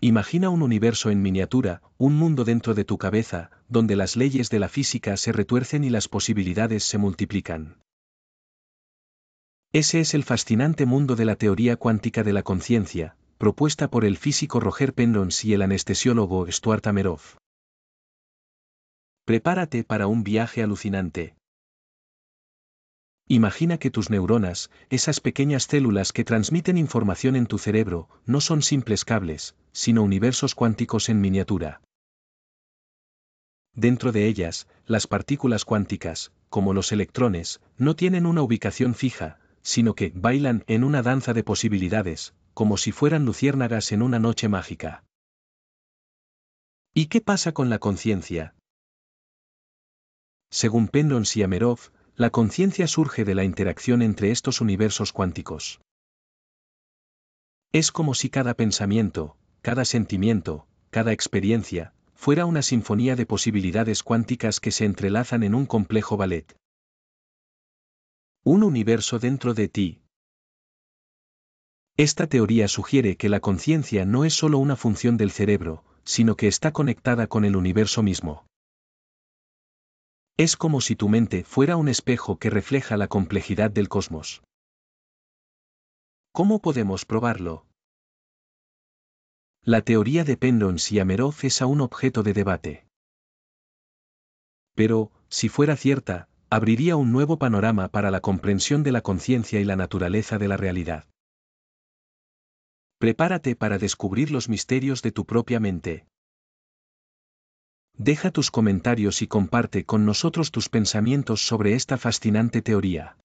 Imagina un universo en miniatura, un mundo dentro de tu cabeza, donde las leyes de la física se retuercen y las posibilidades se multiplican. Ese es el fascinante mundo de la teoría cuántica de la conciencia, propuesta por el físico Roger Penrose y el anestesiólogo Stuart Amerov. Prepárate para un viaje alucinante. Imagina que tus neuronas, esas pequeñas células que transmiten información en tu cerebro, no son simples cables, sino universos cuánticos en miniatura. Dentro de ellas, las partículas cuánticas, como los electrones, no tienen una ubicación fija, sino que bailan en una danza de posibilidades, como si fueran luciérnagas en una noche mágica. ¿Y qué pasa con la conciencia? Según Penrose y Amerov, la conciencia surge de la interacción entre estos universos cuánticos. Es como si cada pensamiento, cada sentimiento, cada experiencia, fuera una sinfonía de posibilidades cuánticas que se entrelazan en un complejo ballet. Un universo dentro de ti. Esta teoría sugiere que la conciencia no es solo una función del cerebro, sino que está conectada con el universo mismo. Es como si tu mente fuera un espejo que refleja la complejidad del cosmos. ¿Cómo podemos probarlo? La teoría de Pendons y Ameroz es aún objeto de debate. Pero, si fuera cierta, abriría un nuevo panorama para la comprensión de la conciencia y la naturaleza de la realidad. Prepárate para descubrir los misterios de tu propia mente. Deja tus comentarios y comparte con nosotros tus pensamientos sobre esta fascinante teoría.